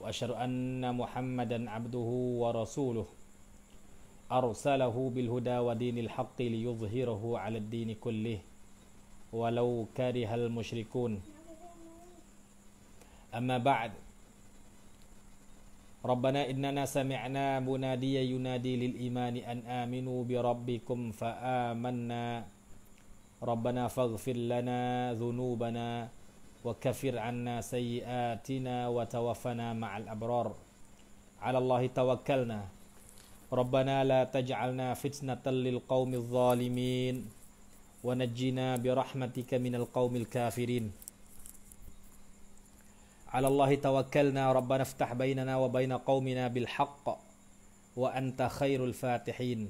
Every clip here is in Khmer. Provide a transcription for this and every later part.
وأشهد أن محمدا عبده ورسوله أرسله بالهدى ودين الحق ليظهره على الدين كله ولو كره المشركون أما بعد ربنا إننا سمعنا مناديا ينادي للإيمان أن آمنوا بربكم فآمنا ربنا فاغفر لنا ذنوبنا وكفر عنا سيئاتنا وتوفنا مع الأبرار على الله توكلنا ربنا لا تجعلنا فتنة للقوم الظالمين ونجنا برحمتك من القوم الكافرين على الله توكلنا ربنا افتح بيننا وبين قومنا بالحق وأنت خير الفاتحين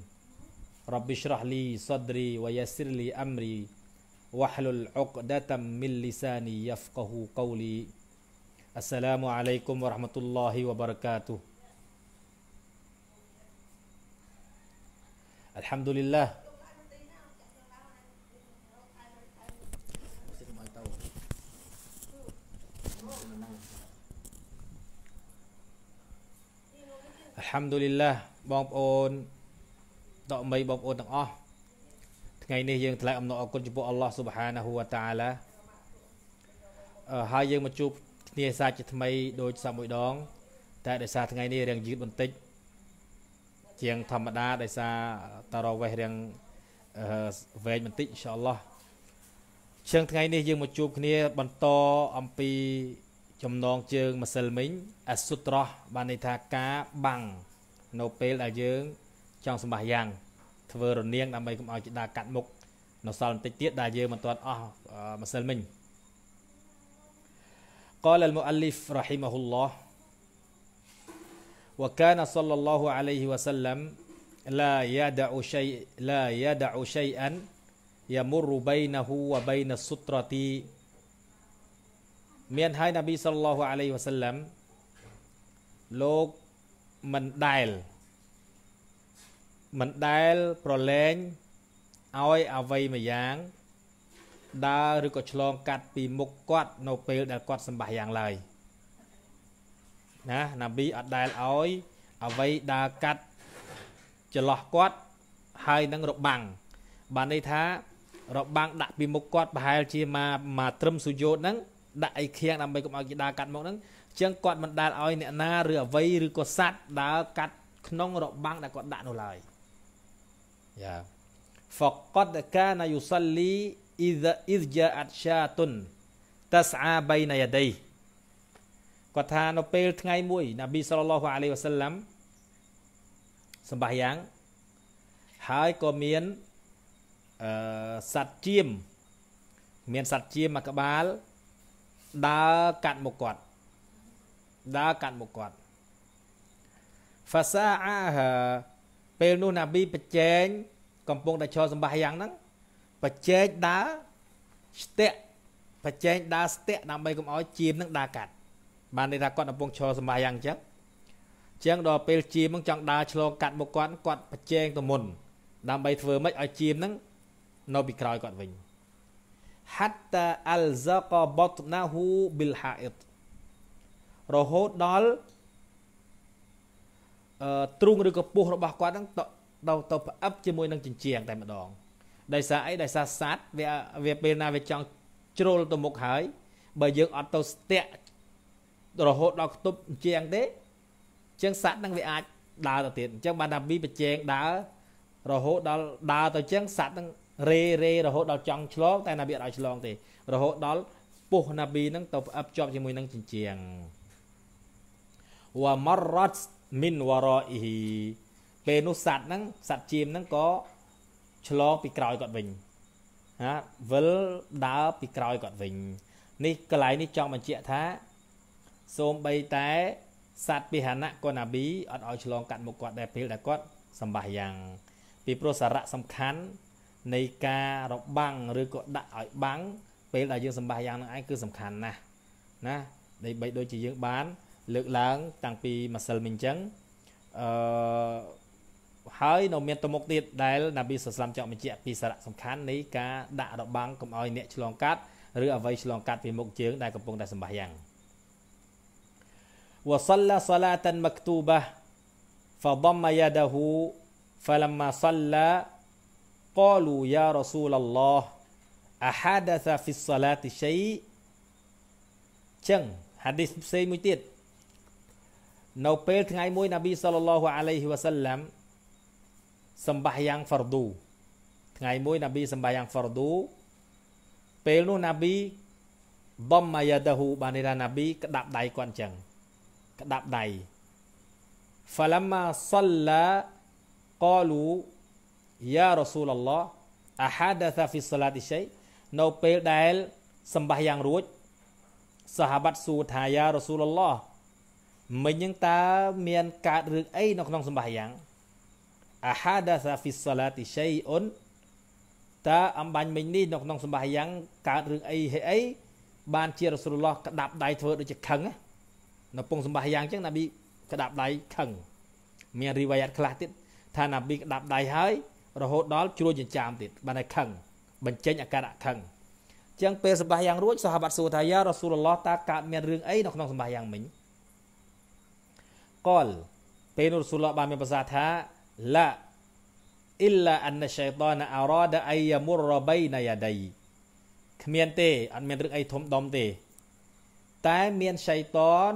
رب اشرح لي صدري ويسر لي أمري واحلل عقدة من لساني يفقه قولي السلام عليكم ورحمة الله وبركاته الحمد لله الحمد لله បងប្អូនតក់មីបងប្អូនទាំងអស់ថ្ងៃនេះយើងថ្លែងអំណរអគុណចំពោះអល់ឡោះស៊ុបហានាហ៊ូវតាឡាហើយយើងមកជួបគ្នាសាជាថ្មីដូចសមួយដង តែដោយសារថ្ងៃនេះរៀងយឺតបន្តិចជាងធម្មតាដោយសារតារ៉ូវេះរៀងវែងបន្តិចអ៊ីនសាអល់ឡោះជាងថ្ងៃនេះយើងមកជួបគ្នាបន្តអំពី ចំណងជើងម្សិលមិញអសុត្រោះបានន័យថាការបាំងនៅពេលដែលយើង ចង់សម្បះយ៉ាងធ្វើរនាងដើម្បីកុំឲ្យជីដាកាត់មុខនៅសល់បន្តិចទៀតដែលយើងមិនទាន់អស់ម្សិលមិញ قال المؤلف رحمه الله وكان صلى الله عليه وسلم لا يدع شيء لا يدع شيئا يمر بينه وبين السترة មានហើយនប៊ីសល្លឡោះអាឡៃវ៉ាសាឡាំលោកមិនដែលមិនដែលប្រឡែងឲ្យអវ័យមួយយ៉ាងដើរឬក៏ឆ្លង កាត់ពីមុខគាត់នៅពេល ដែលគាត់សម្បះយ៉ាងឡើយណាណាប៊ីអត់ដែលឲ្យអវ័យដើរកាត់ចន្លោះគាត់ហើយនឹងរបាំងបានន័យថា របាំងដាក់ពីមុខគាត់ប្រហែលជាមកមកត្រឹមសុយោតហ្នឹងដាក់អីខៀងដើម្បីកុំឲ្យគេដើរកាត់មកហ្នឹងចឹងគាត់មិនដែលឲ្យអ្នកណាឬអវ័យឬក៏សัตว์ដើរកាត់ក្នុងរបាំងដែលគាត់ដាក់នោះឡើយ។យ៉ាហ្វកតកានយូសលីអ៊ីដអ៊ីជាអតឆាតុនតស្អាបៃណយដៃគាត់ថានៅពេលថ្ងៃមួយនប៊ីសលឡោះអាឡៃវ៉ាសាឡាំសម្បាយ៉ាងហើយក៏មានអឺសត្វជៀមមានសត្វជៀមមកក្បាល ដើរកាត់មកគាត់ដើរកាត់មកគាត់ហ្វាសាអាហាពេលនោះណាប៊ីប្រជែងកំពុងតែឈរសម្បាយ៉ាងហ្នឹងប្រជែងដើរស្ទាក់ប្រជែងដើរស្ទាក់ដើម្បីកុំឲ្យជាមនឹងដើរកាត់បានន័យថាគាត់កំពុងឈរសម្បាយ៉ាងអញ្ចឹងចឹងដល់ពេលជាមនឹងចង់ដើរឆ្លងកាត់មុខគាត់គាត់ប្រជែងទៅមុន ដើម្បីធ្វើម៉េចឲ្យជាមនឹងនៅពីក្រោយគាត់វិញ hatta alzaqa batnahu bil ha'id រហូតដល់ទ្រូងឬក៏ពោះរបស់គាត់ហ្នឹងទៅទៅផ្អឹបជាមួយនឹងជញ្ជាំងតែម្ដងដោយសារអីដោយសារសัตว์វាវាពេលណាវាចង់ជ្រុលទៅមុខហើយ បើយើងអត់ទៅស្ទាក់រហូតដល់ខ្ទប់ជាងទេជាងសัตว์ហ្នឹងវាអាចដើរទៅទៀតអញ្ចឹងបានថាមីប្រជែងដើររហូតដល់ដើរទៅជាងសัตว์ហ្នឹងរេរេរហូតដល់ចង់ឆ្លងតែណាប៊ីអត់ឲ្យឆ្លង ទេ រហូតដល់ពោះណាប៊ីហ្នឹងទៅផ្អឹបជាប់ជាមួយនឹងជញ្ជាំងវ៉ាមរ៉ាត់មិនវរអ៊ីពេលនោះសัตว์ហ្នឹងសัตว์ជាមហ្នឹងក៏ឆ្លងពីក្រោយគាត់វិញណាវិលដើរពីក្រោយគាត់វិញ នេះកន្លែងនេះចង់បញ្ជាក់ថា សូមបីតែសัตว์ពិហណៈក៏ណាប៊ីអត់ឲ្យឆ្លងកាត់មុខគាត់ដែរពេលដែលគាត់សម្បះយ៉ាងពីព្រោះសារៈសំខាន់នៃការរបាំងឬក៏ដាក់ឲ្យបាំងពេលដែលយើងសម្បះយ៉ាងនឹងឯងគឺសំខាន់ណាស់ណាដើម្បីដូចជាយើងបានលើកឡើង តាំងពីម្សិលមិញអញ្ចឹងអឺហើយនៅមានទៅមុខទៀតដែលនប៊ីសស្លាមចង់បញ្ជាក់ពីសារៈសំខាន់នៃការដាក់របាំងកុំឲ្យអ្នកឆ្លងកាត់ឬអ្វីឆ្លងកាត់ពីមុខជើងដែលកំពុងតែសម្បាយ៉ាងវ៉ាសល្លាសឡាតានមកទូបាហ្វដមយ៉ាដាហ៊ូហ្វលម៉ាសល្លាកូលូយ៉ារ៉ាស៊ូលឡោះអាហាដាសាហ្វីសឡាទីឆៃចឹងហាឌីសផ្សេងមួយទៀត tengai mui Nabi sallallahu alaihi wasallam សម្បះយ៉ាងហ្វរឌូថ្ងៃមួយ Nabi សម្បះយ៉ាងហ្វរឌូពេលនោះ Nabi បំមាយដហូបានិរា Nabi ក្តាប់ដៃគាត់អញ្ចឹងក្តាប់ដៃ Falamma salla qalu ya Rasulullah ahadatha fi salati shay ya Rasulullah. មិញហ្នឹងតើមានកើតរឿងអីនៅក្នុងសម្បាយ៉ាងអាហាដាសាហ្វីសាឡាទីឆៃអ៊ុនតើអំបញ្ញមិញនេះនៅក្នុងសម្បាយ៉ាងកើតរឿងអីហេអីបានជារ៉ាស៊ូលឡោះក្តាប់ដៃធ្វើដូចជាខឹងនៅពងសម្បាយ៉ាងអញ្ចឹងណាប៊ីក្តាប់ដៃខឹងមានរីវ៉ាយ៉ាតខ្លះទៀតថាណាប៊ីក្តាប់ដៃហើយរហូតដល់ជ្រួយចិញ្ចាមទៀតបានតែខឹងបញ្ចេញអាការៈខឹងអញ្ចឹងពេលសម្បាយ៉ាងរួចសាហាបាត់សួរថាយ៉ារ៉ាស៊ូលឡោះតើកើតមានរឿងអីនៅក្នុងសម្បាយ៉ាងមិញកលពេលនោះរសូលបានមានប្រសាសន៍ថាឡាអ៊ីឡាអានឆៃតានអារ៉ាដអាយមុររបៃណាយ៉ាដៃគ្មានទេអត់មានរឿងអីធំដុំទេ តែមានឆៃតាន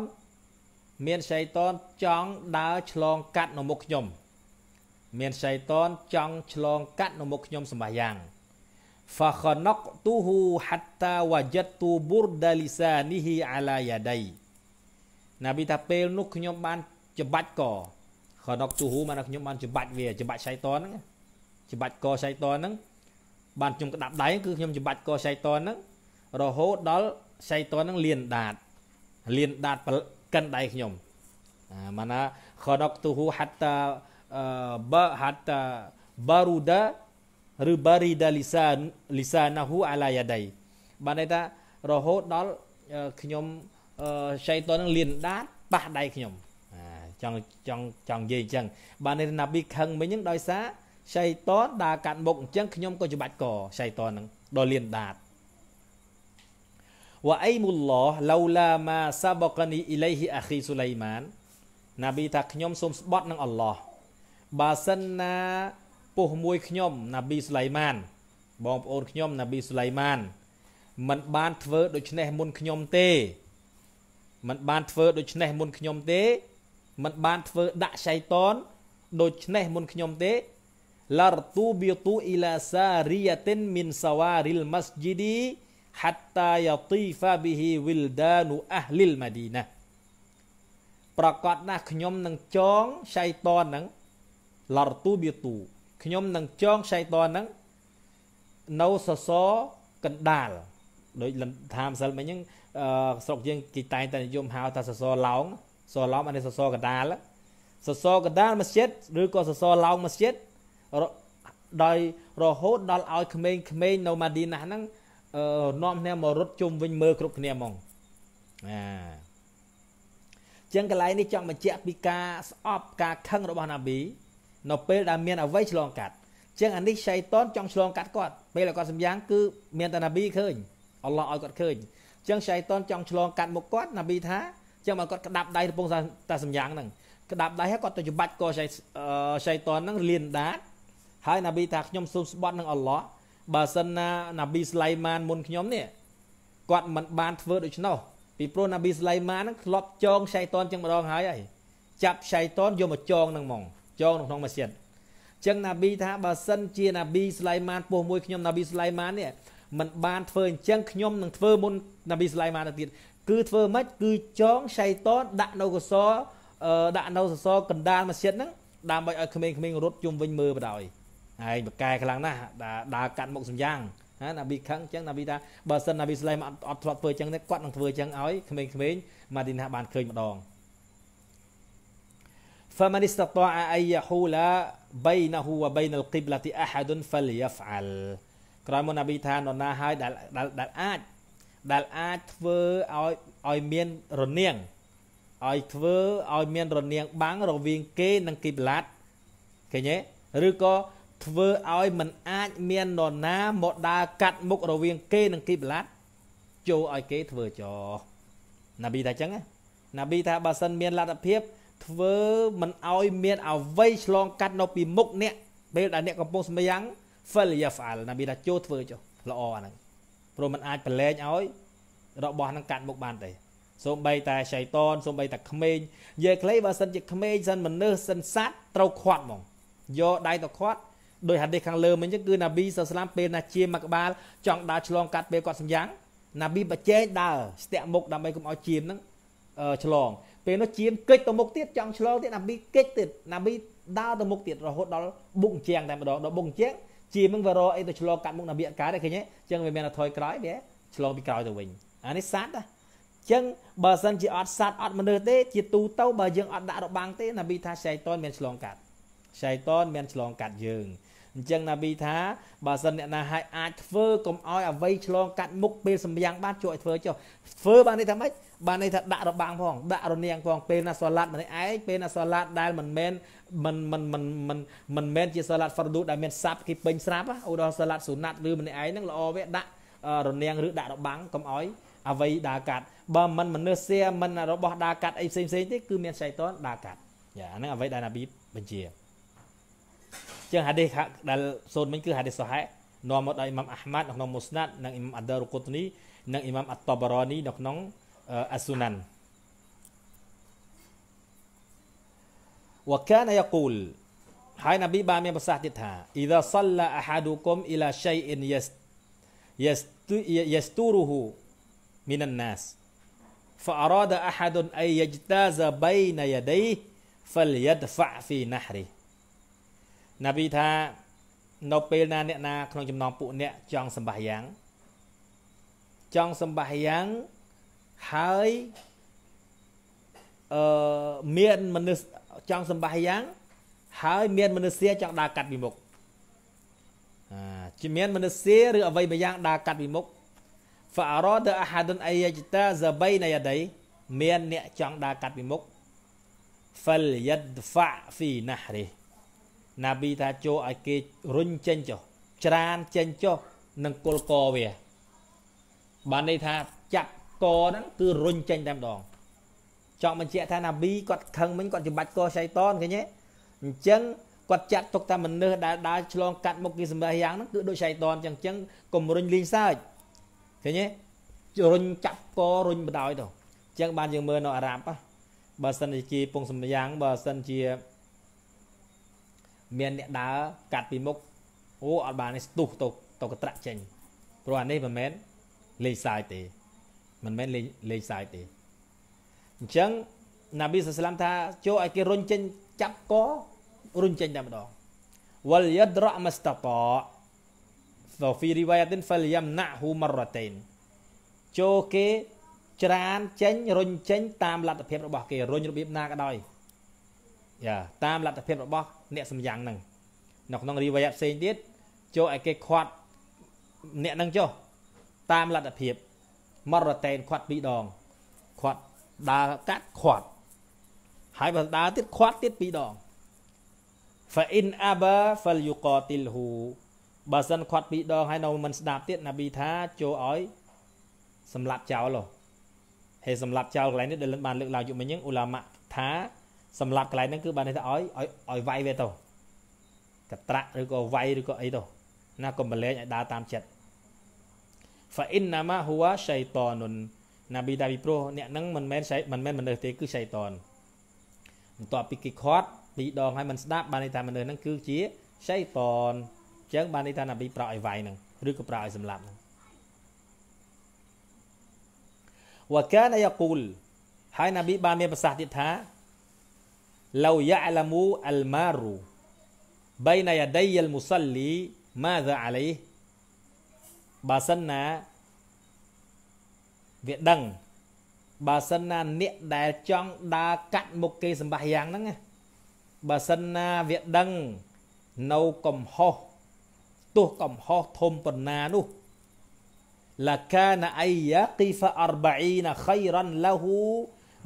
មានឆៃតានចង់ដើរឆ្លងកាត់នៅមុខខ្ញុំ មានឆៃតានចង់ឆ្លងកាត់នៅមុខខ្ញុំសម្បះយ៉ាង فخنقته حتى وجدت برد لسانه على يدي ណាប៊ីថាពេលនោះខ្ញុំបានច្បាច់កខណុកទូហ៊ូមកដល់ខ្ញុំបានច្បាច់វាច្បាច់ឆៃតនហ្នឹងច្បាច់កឆៃតនហ្នឹងបានខ្ញុំក្តាប់ដៃគឺខ្ញុំច្បាច់កឆៃតនហ្នឹងរហូតដល់ឆៃតនហ្នឹងលៀនដាតលៀនដាតកិនដៃខ្ញុំអាម៉ាណាខណុកទូហ៊ូហាត់តាបហាត់តាបារូដាឬបារីដាលីសានលីសាណាហ៊ូអាឡាយ៉ាដៃបានន័យថារហូតដល់ខ្ញុំឆៃតនហ្នឹងលៀនដាតប៉ះដៃខ្ញុំចង់ចង់ចង់និយាយអញ្ចឹងបាននេះណាប៊ីខឹងមិញហ្នឹងដោយសារសៃតនដើរកាត់មុខអញ្ចឹងខ្ញុំក៏ច្បាច់កសៃតនហ្នឹងដល់លៀនដាតវ៉ៃមុលឡោះឡូឡាម៉ាសាបកានីអ៊ីឡៃហ៊ីអាខីស៊ូលៃម៉ានណាប៊ីថាខ្ញុំសូមស្បត់នឹងអល់ឡោះបើសិនណាពុះមួយខ្ញុំ ណាប៊ីស៊ូលៃម៉ាន បងប្អូនខ្ញុំណាប៊ីស៊ូលៃម៉ានมันបានធ្វើដូច្នេះមុនខ្ញុំទេมันបានធ្វើដូច្នេះមុនខ្ញុំទេមិនបានធ្វើដាក់សៃតនដូច្នេះមុនខ្ញុំទេឡារទូបៀទូអ៊ីឡាសារីយ៉ាទីនមីនសាវ៉ារីលម៉ាស្ជីឌីហាត់តាយ៉ាទីហ្វាប៊ីហ៊ីវិលដានូអះលីលម៉ាឌីណាប្រកាសណាស់ខ្ញុំនឹងចងសៃតនហ្នឹងឡារទូបៀទូខ្ញុំនឹងចងសៃតនហ្នឹងនៅសសរកណ្ដាលដោយថាម្សិលមិញហ្នឹងស្រុកយើងគេតែងតែនិយមហៅថាសសរឡោងសរឡំអានេះសសរកដាលសសរកដាលមស្ជិតឬក៏សសរឡោងមស្ជិតដោយរហូតដល់ឲ្យក្មេងក្មេងនៅម៉ាឌីណាស់ហ្នឹងនាំគ្នាមករត់ជុំវិញមើលគ្រប់គ្នាហ្មងណាចឹងកន្លែងនេះចង់បញ្ជាក់ពីការស្អប់ការខឹងរបស់ណាប៊ីនៅពេលដែលមានអវ័យឆ្លងកាត់ចឹងអានេះឆៃតនចង់ឆ្លងកាត់គាត់ពេលគាត់សម្យ៉ាងគឺមានតែណាប៊ីឃើញអល់ឡោះឲ្យគាត់ឃើញចឹងឆៃតនចង់ឆ្លងកាត់មុខគាត់ណាប៊ីថាចឹងមកគាត់ក្តាប់ដៃកំពុងតែសម្យ៉ាងហ្នឹងក្តាប់ដៃហើយគាត់ទៅច្បាច់ក៏សៃសៃតនហ្នឹងលៀនដាតហើយណាប៊ីថាខ្ញុំសូមស្បត់នឹងអល់ឡោះបើសិនណាណាប៊ីស្លៃម៉ានមុនខ្ញុំនេះគាត់មិនបានធ្វើដូច្នោះពីព្រោះណាប៊ីស្លៃម៉ានហ្នឹងធ្លាប់ចងសៃតនចឹងម្ដងហើយហើយចាប់សៃតនយកមកចងហ្នឹងហ្មងចងនៅក្នុងម៉ាស៊ីនចឹងណាប៊ីថាបើសិនជាណាប៊ីស្លៃម៉ានពោះមួយខ្ញុំណាប៊ីស្លៃម៉ាននេះមិនបានធ្វើអញ្ចឹងខ្ញុំនឹងធ្វើមុនណាប៊ីស្លៃម៉ានទៅទៀតគឺធ្វើម៉េចគឺចងសៃតនដាក់នៅកសរដាក់នៅសសរកណ្ដាលមស្ជិតហ្នឹងដើម្បីឲ្យក្មេងៗរត់ជុំវិញមើលបដ ாய் ហើយបកកែខ្លាំងណាស់ដើរកាត់មុខសំយ៉ាងណាណាប៊ីខឹងអញ្ចឹងណាប៊ីថាបើសិនណាប៊ីស្លេមអត់ធ្លាប់ធ្វើអញ្ចឹងទេគាត់នឹងធ្វើអញ្ចឹងឲ្យក្មេងៗម៉ាឌីណាបានឃើញម្ដង فمن استطاع أن يحول بينه وبين القبلة أحد فليفعل ក្រោយមកណាប៊ីថានរណាហើយដែលដែលអាចដែលអាចធ្វើឲ្យឲ្យមានរនាងឲ្យធ្វើឲ្យមានរនាង បាំងរវាងគេនិងគីប្លាតឃើញទេឬក៏ធ្វើឲ្យมันអាចមាននរណាមកដើរកាត់មុខរវាងគេនិងគីប្លាតចូលឲ្យគេធ្វើចោណាប៊ីថាចឹងណាប៊ីថាបើសិនមានលទ្ធភាព ធ្វើ មិនឲ្យមានអវ័យឆ្លងកាត់នៅពីមុខអ្នក ពេលដែលអ្នកកំពុងស្មយ៉ាងហ្វិលយ៉ាហ្វាល់ណាប៊ីថាចូលធ្វើចុះល្អអាហ្នឹងព្រោះมันអាចប្រឡែងឲ្យរបស់នឹងកាត់មុខបានទេសូម្បីតែសៃតនសូម្បីតែក្មេងយើក្លេបើសិនជាក្មេងសិនមនុស្សសិនសัตว์ត្រូវខាត់ហ្មងយកដៃទៅខាត់ដោយហាឌីសខាងលើមិញគឺណាប៊ីសាស្លាមពេលណាជាមួយក្បាលចង់ដើរឆ្លងកាត់ពេលគាត់សម្យ៉ាងណាប៊ីបច្ចេកដើរស្ទាក់មុខដើម្បីកុំឲ្យជាមនឹងឆ្លងពេលនោះជាមគេចទៅមុខទៀតចង់ឆ្លងទៀតណាប៊ីគេចទៀតណាប៊ីដើរទៅមុខទៀតរហូតដល់បុកជាងតែម្ដងដល់បុកជាងជាមឹងវារអីទៅឆ្លងកាត់មុខនបៀកកើតឃើញទេអញ្ចឹងវាមានតែថយក្រោយវាឆ្លងពីក្រោយទៅវិញអានេះសត្វណាចឹងបើសិនជាអត់សัตว์អត់មនុស្សទេជាទូទៅបើយើងអត់ដាក់របាំងទេណាប៊ីថាសៃតនមានឆ្លងកាត់សៃតនមានឆ្លងកាត់យើងអញ្ចឹងណាប៊ីថាបើសិនអ្នកណាហើយអាចធ្វើកុំឲ្យអវ័យឆ្លងកាត់មុខពេលសម្យ៉ាងបានជួយឲ្យធ្វើចុះធ្វើបាននេះថាម៉េចបាននេះថាដាក់របាំងផង ដាក់រនាងផងពេលណាសឡាត់ម្នាក់ឯងពេលណាសឡាត់ដែលមិនមែនមិនមិនមិនមិនមិនមែនជាសឡាត់ហ្វរឌូដែលមានសាប់គេពេញស្រាប់ អូដល់សឡាត់ស៊ូណាត់ឬម្នាក់ឯងហ្នឹងល្អវាដាក់រនាងឬដាក់របាំងកុំឲ្យអវ័យដើរកាត់បើមិនមនុស្សសៀមិនរបស់ដើរកាត់អីផ្សេងផ្សេងទេគឺមានសៃតនដើរកាត់យ៉ាហ្នឹងអ្វីដែលណាប៊ីបញ្ជាចឹងហាឌីសដែលសូត្រមិញគឺហាឌីសសហែនាំមកដោយអ៊ីម៉ាំអាហ្មាត់នៅក្នុងមូស្ណាត់និងអ៊ីម៉ាំអាដារូកូតនីនិងអ៊ីម៉ាំអាតបារ៉ានីនៅក្នុងអាស៊ូណាន់ وكان يقول إذا صلى أحدكم إلى شيء يستوره من الناس فأراد أحد أن يجتاز بين يديه فليدفع في نحره ណាវីថានៅពេលណាអ្នកណាក្នុងចំណោមពួកអ្នកចង់សម្បះយ៉ាងចង់សម្បះយ៉ាងហើយអឺមានមនុស្សចង់សម្បះយ៉ាង ហើយមាន មនុស្សចង់ដើរកាត់ពីមុខអាជាមាន មនុស្សឬអ្វីមួយយ៉ាងដើរកាត់ពីមុខ فأراد أحد أن يجتاز بين يدي មានអ្នកចង់ដើរកាត់ពីមុខ فليدفع في نحره ណាប៊ីថាចូលឲ្យគេរុញចេញចុះច្រានចេញចុះនឹងគុលកវាបានន័យថាចាប់កហ្នឹងគឺរុញចេញតែម្ដងចង់បញ្ជាក់ថាណាប៊ីគាត់ខឹងមិញគាត់ច្បាច់កសៃតនឃើញទេអញ្ចឹងគាត់ចាត់ទុកថាមនុស្សដែលដើរឆ្លងកាត់មុខគេសម្រាប់យ៉ាងហ្នឹងគឺដូចសៃតនអញ្ចឹងអញ្ចឹងកុំរុញលីងសើចឃើញទេរុញចាប់ករុញបដ ாய் ទៅអញ្ចឹងបានយើងមើលនៅអារ៉ាប់បើសិនជាពងសម្យ៉ាងបើសិនជាមានអ្នកដើរកាត់ពីមុខអូអត់បានស្ទុះទៅទៅកត្រាក់ចេញព្រោះអានេះមិនមែនលេងសាយទេមិនមែនលេងលេងសាយទេអញ្ចឹងណាប៊ីសាសឡាមថាចូលឲ្យគេរុញចេញចាប់ករុញចេញតែម្ដងវលយដ្រមស្តតហ្វហ្វីរីវ៉ាទិនហ្វលយ៉ាំណាហ៊ូមរ៉ាតេនចូលគេច្រានចេញរុញចេញតាមលទ្ធភាពរបស់គេរុញរបៀបណាក៏ដោយយ៉ាតាមលទ្ធភាពរបស់អ្នកសម្យ៉ាងនឹងនៅក្នុងរីវ៉ៃផ្សេងទៀតចូលឲ្យគេខាត់អ្នកនឹងចុះតាមលទ្ធភាពមរតេនខាត់ពីរដងខាត់ដើរកាត់ខាត់ហើយបើដើរទៀតខាត់ទៀតពីរដង fa in aba falyuqatilhu បើសិនខាត់ពីរដងហើយនៅមិនស្ដាប់ទៀតណាប៊ីថាចូលឲ្យសម្លាប់ចោលហេសម្លាប់ចោលកន្លែងនេះដែលបានលើកឡើងយុមិញហ្នឹងឧឡាម៉ាថាសម្លាប់កន្លែងហ្នឹងគឺបានន័យថាឲ្យឲ្យឲ្យវាយវាទៅកត្រាក់ឬក៏វាយឬក៏អីទៅណាកុំប្រឡែងឲ្យដើរតាមចិត្ត fa inna ma huwa shaytanun ណាប៊ីតាពីព្រោះអ្នកហ្នឹងមិនមែនមិនមែនមនុស្សទេគឺ shaytan បន្ទាប់ពីគេខាត់ពីរដងហើយមិនស្ដាប់បានន័យថាមនុស្សហ្នឹងគឺជា shaytan អញ្ចឹងបានន័យថាណាប៊ីប្រោឲ្យវាយហ្នឹងឬក៏ប្រោឲ្យសម្លាប់ហ្នឹង wa kana yaqul ហើយណាប៊ីបានមានប្រសាសន៍ទៀតថា لو يعلم المار بين يدي المصلي ماذا عليه បើសិនណាវាដឹងបើសិនណាអ្នកដែលចង់ដើរកាត់មុខគេសម្បះយ៉ាងហ្នឹងបើសិនណាវាដឹងនៅកំហុសទោះកំហុសធំប៉ុណ្ណានោះ لكان أن يقف أربعين خيرا له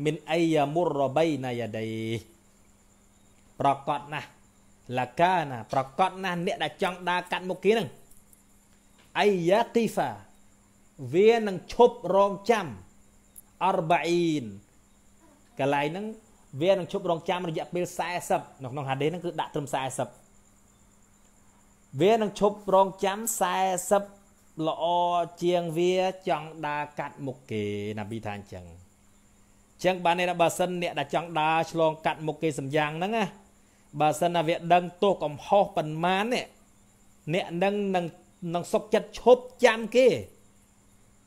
من أن يمر بين يديه ប្រកបណាស់លកាណាប្រកបណាស់អ្នកដែលចង់ដើរកាត់មុខគេនឹងអៃយ៉ាទីហ្វាវានឹងឈប់រងចាំ40កន្លែងហ្នឹងវានឹងឈប់រងចាំរយៈពេល40នៅក្នុងហាដេហ្នឹងគឺដាក់ត្រឹម40វានឹងឈប់រងចាំ40ល្អជាងវាចង់ដើរកាត់មុខគេណាប៊ីថាអញ្ចឹងអញ្ចឹងបាននេះបើសិនអ្នកដែលចង់ដើរឆ្លងកាត់មុខគេសម្យ៉ាងហ្នឹងណាបើសិនណាវាដឹងទោសកំហុសប៉ុន្មាននេះអ្នកនឹងនឹងនឹងសុកចិត្តឈប់ចាំគេ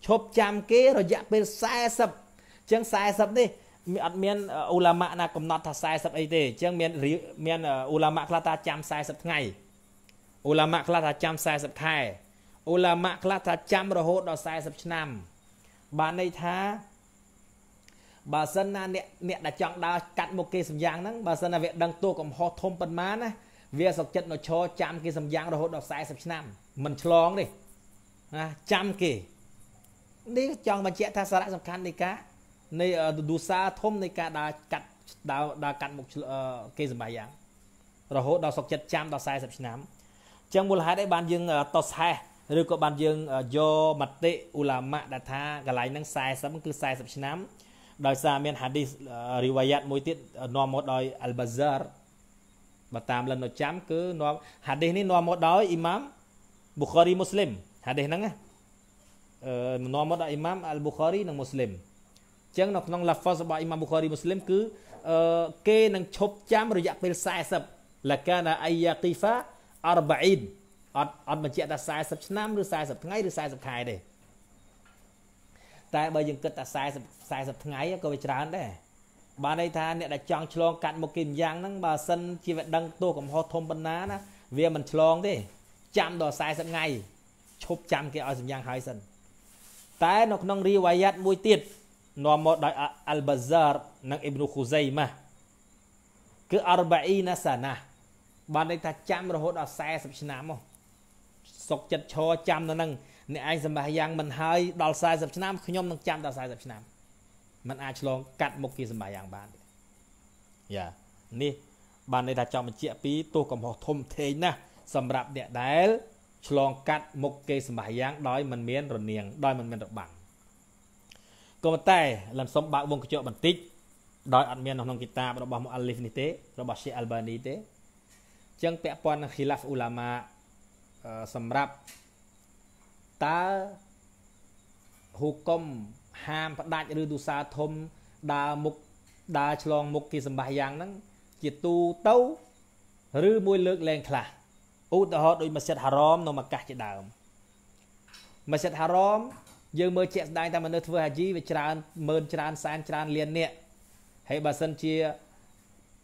ឈប់ចាំគេ រយៈពេល40អញ្ចឹង40នេះមានអត់មានអ៊ូឡាម៉ាណាកំណត់ថា40អីទេអញ្ចឹងមានមានអ៊ូឡាម៉ាខ្លះថាចាំ40ថ្ងៃអ៊ូឡាម៉ាខ្លះថាចាំ40ខែអ៊ូឡាម៉ាខ្លះថាចាំរហូតដល់40ឆ្នាំ បានន័យថាបើសិនណាអ្នកអ្នកដែលចង់ដើរកាត់មុខគេសម្យ៉ាងហ្នឹងបើសិនណាវាដឹងទូកំហុសធំប៉ុន្មានណាវាសុកចិត្តនៅឈរចាំគេសម្យ៉ាងរហូតដល់40ឆ្នាំមិនឆ្លងទេណាចាំគេនេះចង់បញ្ជាក់ថាសារៈសំខាន់នៃការនៃឌូសាធំនៃការដើរកាត់ដើរដើរកាត់មុខគេសម្បាយ៉ាងរហូតដល់សុកចិត្តចាំដល់40ឆ្នាំអញ្ចឹងមូលហេតុអីបានយើង តសហេះឬក៏បានយើងយកមតិឧឡាម៉ាដែលថាកន្លែងហ្នឹង40គឺ40ឆ្នាំដោយសារមានហាឌីសរីវ៉ាយ៉ាត់មួយទៀតនាំមកដោយអល់បាហ្សាបើតាមលិននៅចាំ គឺនាំហាឌីសនេះនាំមកដោយអ៊ីម៉ាមប៊ូខារីមូស្លីមហាឌីសហ្នឹងណាអឺនាំមកដោយអ៊ីម៉ាមអល់ប៊ូខារីនិងមូស្លីមអញ្ចឹងនៅក្នុង lafaz របស់អ៊ីម៉ាមប៊ូខារីមូស្លីមគឺអឺគេនឹងឈប់ចាំរយៈពេល40លកាណាអាយ៉ាគីហ្វា40អត់អត់បញ្ជាក់ថា40ឆ្នាំឬ40ថ្ងៃឬ40ខែទេតែបើយើងគិតតែ40 40ថ្ងៃក៏វាច្រើនដែរបានន័យថាអ្នកដែលចង់ឆ្លង កាត់មុខគេម្យ៉ាងហ្នឹងបើសិនជាវាដឹងទោះកំហុសធំប៉ុណ្ណាណា វាមិនឆ្លងទេចាំដល់40ថ្ងៃឈប់ចាំគេឲ្យសម្យ៉ាងហើយសិនតែនៅក្នុង រីវ៉ាយ៉ាត់មួយទៀតនាំមកដោយអាល់បាហ្សារនិងអ៊ីប្នូខូសៃម៉ាគឺ40ណាសាណាបានន័យថាចាំរហូតដល់40ឆ្នាំមកសុកចិត្តឈរចាំនៅនឹងអ្នកឯងសម្បះយ៉ាងមិនហើយដល់40ឆ្នាំខ្ញុំនឹងចាំដល់40ឆ្នាំมันអាចឆ្លងកាត់មុខគេសម្បះយ៉ាងបានយ៉ានេះបានន័យថាចង់បញ្ជាក់ពីទោសកំហុសធំធេងណាស់សម្រាប់អ្នកដែលឆ្លងកាត់មុខគេសម្បះយ៉ាងដោយមិនមានរនាងដោយមិនមានរបាំងក៏ប៉ុន្តែលំសុំបើកវងកញ្ចក់បន្តិចដោយអត់មាននៅក្នុងគីតាបរបស់មុអាលីហ្វនេះទេ របស់ឈីអាល់បានីទេអញ្ចឹងពាក់ព័ន្ធនឹង khilaf ឧឡាម៉ាសម្រាប់តើហូកុំហាមផ្ដាច់ឬទូសាធំដើរមុខដើរឆ្លង មុខគេសម្បាសយ៉ាងហ្នឹងជាទូទៅឬមួយលើកលែងខ្លះឧទាហរណ៍ដូចមស្ជីតហារ៉មនៅមកាសជាដើមមស្ជីតហារ៉មយើងមើលជាក់ស្ដែងតែមនុស្សធ្វើហាជីវាច្រើនម៉ឺនច្រើនសែនច្រើនលាននេះហើយបើសិនជា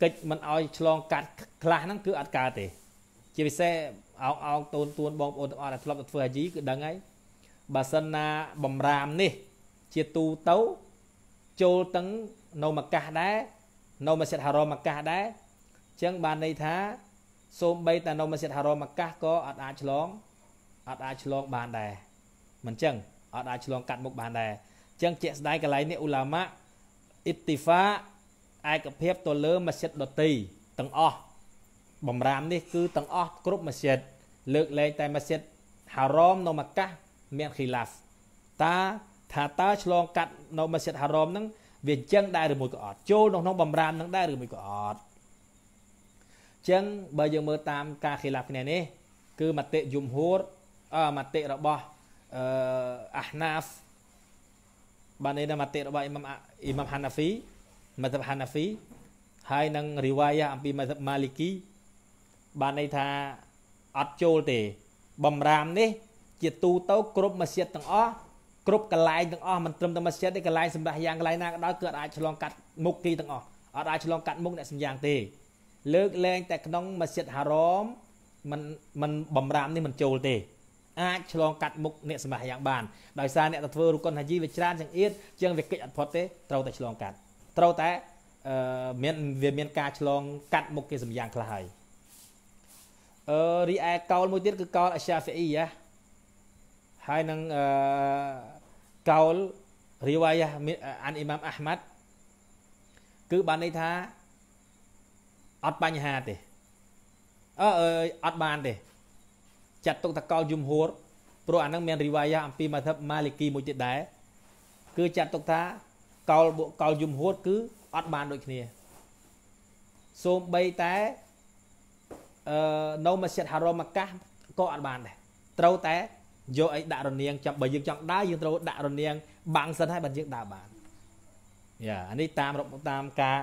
កិច្ចមិនអោយឆ្លង កាត់ខ្លះហ្នឹងគឺអត់កើតទេ ជាពិសេសអោកអោកតូនតួនបងប្អូនទាំងអស់ដែលធ្លាប់ទៅធ្វើអាជីគឺដឹងហើយបើសិនណាបំរាមនេះ ជាទូទៅចូលទាំងនៅមកកាសដែរនៅមស្ជិតហារ៉មមកកាសដែរអញ្ចឹងបានន័យថា សូម្បីតែនៅមស្ជិតហារ៉មមកកាសក៏អត់អាចឆ្លងអត់អាចឆ្លងបានដែរមិនអញ្ចឹងអត់អាចឆ្លងកាត់មុខបានដែរអញ្ចឹងជាក់ស្ដែងកន្លែងនេះឧឡាម៉ាអ៊ីតទីហ្វាឯកភាពទៅលើមស្ជិតដតីទាំងអស់បំរាមនេះគឺទាំងអស់គ្រប់មស្ជិតលើកលែងតែម៉ាស៊ីតហារ៉មនៅមកាសមានឃីឡាហ្វតាថាតើឆ្លងកាត់នៅម៉ាស៊ីតហារ៉មហ្នឹងវាអញ្ចឹងដែរឬមួយក៏អត់ចូលនៅក្នុងបំរាមហ្នឹងដែរឬមួយក៏អត់អញ្ចឹងបើយើងមើលតាមការឃីឡាហ្វគ្នានេះ គឺមតិយមហួរអមតិរបស់អឺអាហ្នាហ្វបាននេះមតិរបស់អ៊ីម៉ាមអ៊ីម៉ាមហានាហ្វីមតិហានាហ្វីហើយនឹងរីវ៉ាយ៉ាអំពីម៉ាលីគីបានន័យថាអត់ចូលទេបំរាមនេះ ជាទូទៅគ្រប់មស្ជីតទាំងអស់គ្រប់កន្លែងទាំងអស់មិនត្រឹមតែមស្ជីតទេកន្លែងសម្រាប់យ៉ាងកន្លែងណាក៏ដោយគឺអាចឆ្លងកាត់មុខគេទាំងអស់អត់អាចឆ្លងកាត់មុខអ្នកសម្យ៉ាងទេលើកលែងតែក្នុងមស្ជីតហារ៉មมันมันបំរាម នេះមិនចូលទេអាចឆ្លងកាត់មុខអ្នកសម្រាប់យ៉ាងបានដោយសារអ្នកទៅធ្វើរុកុនហាជីវាច្រើនចង្អៀតជាងវាកិច្ចអត់ផុតទេត្រូវតែឆ្លងកាត់ត្រូវតែអឺមានវាមានការឆ្លងកាត់មុខគេសម្យ៉ាងខ្លះហើយអឺរីឯកោលមួយទៀតគឺកោលអាសាហ្វីអ៊ីណាហើយនឹងអឺកោលរីវ៉ាយ៉ាអានអ៊ីម៉ាមអាហ្មាត់គឺបានន័យថាអត់បញ្ហាទេអឺអត់បានទេ ចាត់ទុកថាកោលយមហួរព្រោះអានឹងមានរីវ៉ាយ៉ាអំពីម៉ាថាប់ម៉ាលីគីមួយទៀតដែរគឺចាត់ទុកថាកោលបកោលយមហួរគឺអត់បានដូចគ្នាសូម្បីតែអឺនៅមស្ជីតហារ៉មកាសក៏អត់បានដែរត្រូវតែយកអីដាក់រនាងចាំបើយើងចង់ដើរយើងត្រូវដាក់រនាងបាំងសិនហើយបើយើងដើរបានយ៉ាអានេះតាមតាមការ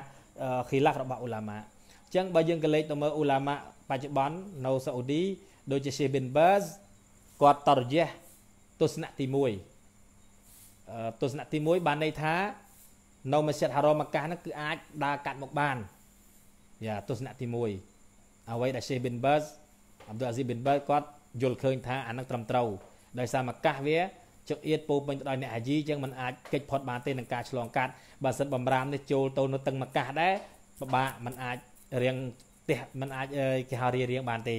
ខីឡាក់របស់ឧឡាម៉ាអញ្ចឹងបើយើងក៏លេចទៅមើលឧឡាម៉ាបច្ចុប្បន្ននៅសាអូឌីដូចជា Sheikh bin Baz គាត់តរយះទស្សនៈទី1ទស្សនៈទី1បានន័យថានៅមស្ជីតហារ៉មកាសហ្នឹងគឺអាចដើរកាត់មកបានយ៉ាទស្សនៈទី1អ្វីដែល Sheikh bin Baz Abdul Aziz bin Baz គាត់យល់ឃើញថាអានឹងត្រឹមត្រូវដោយសារមកកាសវាចុះអៀតពោពេញទៅដោយអ្នកអាជីអញ្ចឹងมันអាចកិច្ចផុតបានទេនឹងការឆ្លងកាត់បើសិនបំរាមនេះចូលទៅនៅទឹកមកកាសដែរពិបាកมันអាចរៀងទះมันអាចគេហៅរៀងបានទេ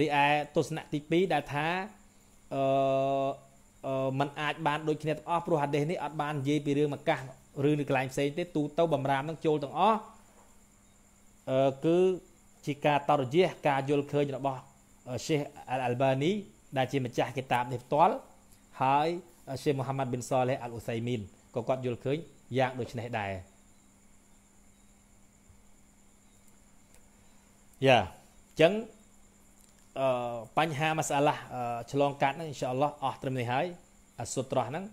រីឯទស្សនៈទី2ដែលថាអឺมันអាចបានដូចគ្នាទាំងអស់ព្រោះហាដេសនេះអត់បាននិយាយពីរឿងមកកាសឬនៅកន្លែងផ្សេងទេទូទៅបំរាមនឹងចូលទាំងអស់អឺគឺជាការតរយះការយល់ឃើញរបស់ Sheikh Al-Albani ដែលជាម្ចាស់គិតាបនេះផ្ទាល់ហើយ Sheikh Muhammad bin Saleh Al-Utsaimin ក៏គាត់យល់ឃើញយ៉ាងដូចនេះដែរយ៉ាអញ្ចឹងអឺបញ្ហាមសាឡាឆ្លងកាត់ហ្នឹងអ៊ីនសាអល់ឡោះអស់ត្រឹមនេះហើយអាសុត្រោះហ្នឹង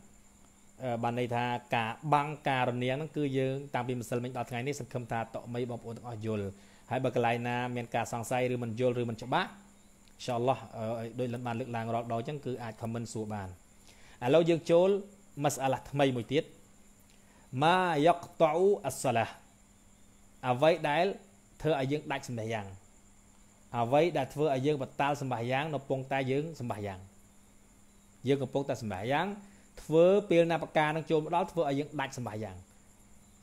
បានន័យថាការបាំងការរំលងហ្នឹងគឺយើងតាំងពីម្សិលមិញដល់ថ្ងៃនេះសង្ឃឹមថាតមីបងប្អូនទាំងអស់យល់ហើយបើកន្លែងណា មានការសង្ស័យឬមិនយល់ឬមិនច្បាស់អ៊ីនសាអល់ឡោះដោយលិនបានលើកឡើងរាល់ដងអញ្ចឹងគឺអាច comment សួរបានឥឡូវយើងចូលមសអាឡាថ្មីមួយទៀតម៉ាយកតូអសឡាអ្វីដែលធ្វើឲ្យយើងដាច់សម្បាយ៉ាងអ្វីដែលធ្វើឲ្យយើងបតាល់សម្បាយ៉ាងនៅពងតែយើងសម្បាយ៉ាងយើងកំពុងតែសម្បាយ៉ាង ធ្វើពេលណាបកានឹងចូលមកដល់ធ្វើឲ្យយើងដាច់សម្បាយ៉ាង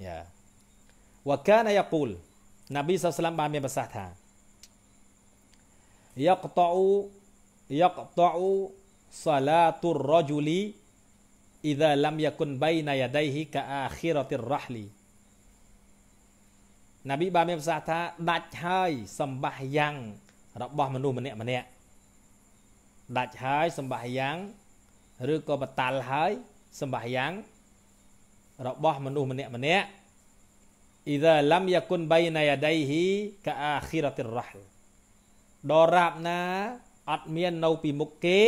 យ៉ាវកានយ៉ាកូលនប៊ីសាសឡាមបានមានប្រសាសន៍ថាយ៉ាកតូយ៉ាកតូសាឡាទុររជូលី إذا لم يكن بين يديه كآخرة الرحل នប៊ីបានមានប្រសាសន៍ថា ដាច់ហើយសម្បះយ៉ាង របស់មនុស្សម្នាក់ម្នាក់ដាច់ហើយសម្បះយ៉ាងឬក៏បតាល់ហើយសម្បះយ៉ាង របស់មនុស្សម្នាក់ម្នាក់ إذا لم يكن بين يديه كآخرة الرحل ដល់រាបណាអត់មាននៅពីមុខគេ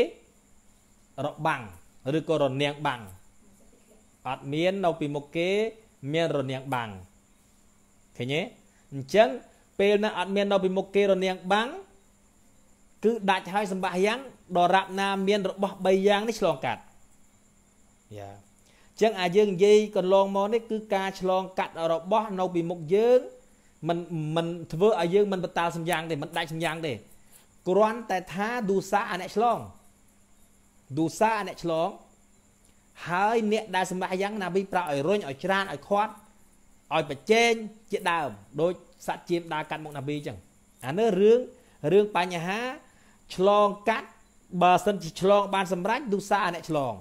របាំងឬក៏រនាងបាំងអត់មាន នៅពីមុខគេមានរនាងបាំងឃើញទេអញ្ចឹងពេលណាអត់មាននៅពីមុខគេរនាងបាំងគឺដាច់ហើយសម្បាយ៉ាងដល់រាប់ណាមានរបស់3យ៉ាងនេះឆ្លងកាត់យ៉ាចឹងអាយើងនិយាយកន្លងមកនេះគឺការឆ្លងកាត់ របស់នៅពីមុខយើងมันมันធ្វើឲ្យយើងមិនបតាលសម្យ៉ាង ទេមិនដាច់សម្យ៉ាង ទេគ្រាន់តែថាឌូសាអាអ្នកឆ្លងឌូសាអាអ្នកឆ្លងហើយអ្នក ដែលសម្បាក់យ៉ាង ណាប៊ីប្រាក់ឲ្យរុញឲ្យច្រានឲ្យខាត់ឲ្យប្រជែងជាដើមដូចសត្វជាមដើរកាត់មុខណាប៊ីចឹងអានេះរឿងរឿងបញ្ហាឆ្លងកាត់បើសិនជាឆ្លង បានសម្រេចឌូសាអាអ្នកឆ្លង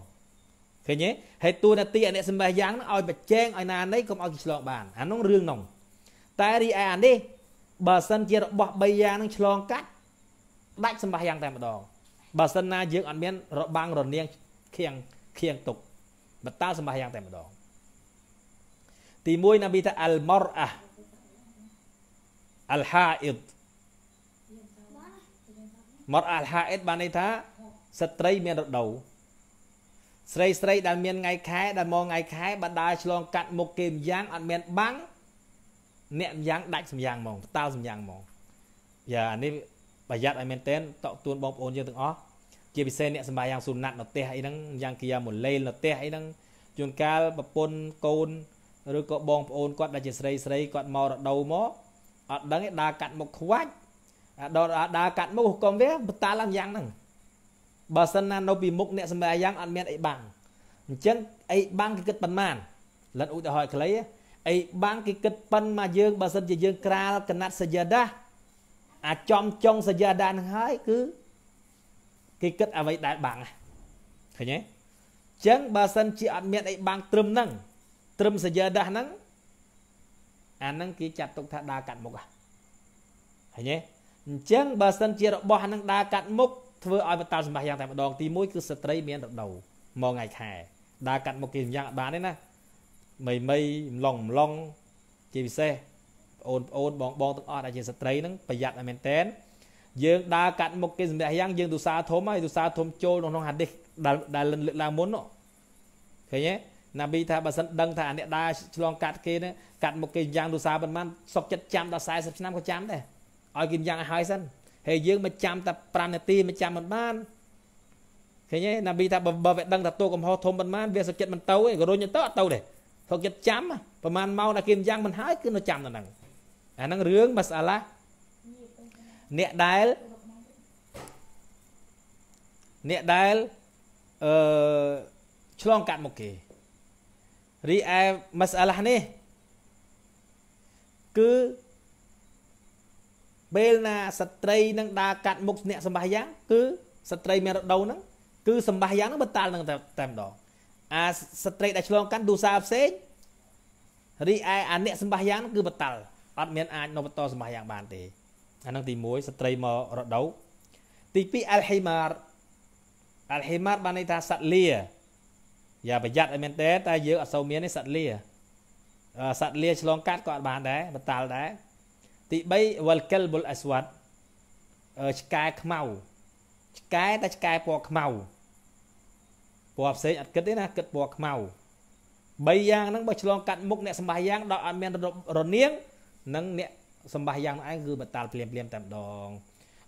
ឃើញទេហើយតួនាទីអ្នកសម្បេះយ៉ាងនឹងឲ្យបច្ចែងឲ្យណានៃកុំឲ្យគេឆ្លងបានអានោះរឿងនោះតែរីឯអានេះបើសិនជារបស់3យ៉ាងនឹងឆ្លងកាត់ដាច់សម្បះយ៉ាងតែម្ដងបើសិនណាយើងអត់មាន របាំងរនាងខៀងខៀងទុកបតាសម្បះយ៉ាងតែម្ដងទី1ណាប៊ីថាអលមរអាអលហាអ៊ីដមរអាអលហាអ៊ីដបានន័យថាស្ត្រីមានរដូវស្រីស្រីដែលមានថ្ងៃខែដែលមកថ្ងៃខែបើដើរឆ្លងកាត់មុខគេម្យ៉ាងអត់មានបាំងអ្នកម្យ៉ាងដាច់សម្យ៉ាងហ្មងបតាលសម្យ៉ាងហ្មងយ៉ាអានេះប្រយ័ត្នឲ្យមែនតែនតកទួនបងប្អូនយើងទាំងអស់ជាពិសេសអ្នកសម្បាយ៉ាងសុណាត់នៅផ្ទះអីហ្នឹងយ៉ាងគីយ៉ាមូលេលនៅផ្ទះអីហ្នឹងជួនកាលប្រពន្ធកូនឬក៏បងប្អូនគាត់ដែលជាស្រីស្រីគាត់មករដូវមកអត់ដឹងទេដើរកាត់មុខខ្វាច់ដល់ដើរកាត់មុខកុំវាបតាលឡើងយ៉ាងហ្នឹងបើសិនណានៅពីមុខអ្នកសម្ដែងយ៉ាងអត់មានអីបាំងអញ្ចឹងអីបាំងគេគិតប៉ុន្មានលិនឧទាហរណ៍ខ្លីអីបាំងគេគិតប៉ុនមកយើងបើសិនជាយើងក្រាលកណាត់សយាដាអាចំចុងសយាដានឹងហើយគឺគេគិតអ្វីដែលបាំងឃើញទេអញ្ចឹងបើសិនជាអត់មានអីបាំងត្រឹមហ្នឹងត្រឹមសយាដាហ្នឹងអាហ្នឹងគេចាត់ទុកថាដើរកាត់មុខហ៎ឃើញទេអញ្ចឹងបើសិនជារបស់ហ្នឹងដើរកាត់មុខធ្វើឲ្យបតាសម្បាសយ៉ាងតែម្ដងទី1គឺស្ត្រីមានរដូវមកថ្ងៃខែដើរកាត់មុខគេយ៉ាងអត់បានទេណាមីមីម្លងម្លងជាពិសេសបងប្អូនបងបងទាំងអស់ដែលជាស្ត្រីហ្នឹងប្រយ័ត្នឲ្យមែនតែនយើងដើរកាត់មុខគេសម្រាប់យ៉ាងយើងទុសាធំហើយទុសាធំចូលក្នុងហាឌីសដែលដែលលើកឡើងមុននោះឃើញទេណាប៊ីថាបើសិនដឹងថាអ្នកដើរឆ្លង កាត់គេកាត់មុខគេយ៉ាងទុសាប៉ុន្មានសុកចិត្តចាំដល់40ឆ្នាំក៏ចាំដែរឲ្យគេយ៉ាងឲ្យហើយសិនហើយយើងមិនចាំតែ5នាទីមិនចាំមិនបានឃើញទេណាប៊ីថាបើវាដឹងថាតួកំហុសធំប៉ុន្មានវាសុខចិត្តមិនទៅទេក៏រុញទៅអត់ទៅទេសុខចិត្តចាំប្រហែលម៉ោងដល់គេយ៉ាងមិនហើយគឺនៅចាំដល់ហ្នឹងអាហ្នឹងរឿងម៉ាសាឡាអ្នកដែលអ្នកដែលអឺឆ្លងកាត់មកគេរីឯម៉ាសាឡានេះគឺពេលណាស្ត្រីនឹងដើរកាត់មុខអ្នកសម្បះយ៉ាងគឺស្ត្រីមានរដូវហ្នឹងគឺសម្បះយ៉ាងហ្នឹងបតាលនឹងតែម្ដងអាស្ត្រីដែលឆ្លងកាន់ទូសាផ្សេងរីឯអាអ្នកសម្បះយ៉ាងគឺបតាលអត់មានអាចនៅបន្តសម្បះយ៉ាងបានទេអានឹងទី1ស្ត្រីមករដូវទី2អលហ៊ីម៉ារអលហ៊ីម៉ារបានន័យថាសត្វលាយ៉ាប្រយ័ត្នឲ្យមែនតើតែយើងអត់សូវមានទេសត្វលាសត្វលាឆ្លងកាត់ក៏អត់បានដែរបតាលដែរទី3 walkal bul aswad ឆ្កែខ្មៅឆ្កែតែឆ្កែពណ៌ខ្មៅពណ៌ផ្សេងអត់គិតទេណាគិតពណ៌ខ្មៅ3យ៉ាងហ្នឹងបើឆ្លងកាត់មុខអ្នកសម្បាសយ៉ាងដល់អត់មានរនាង និងអ្នកសម្បាសយ៉ាងឯងគឺបតាល់ភ្លាមភ្លាមតែម្ដង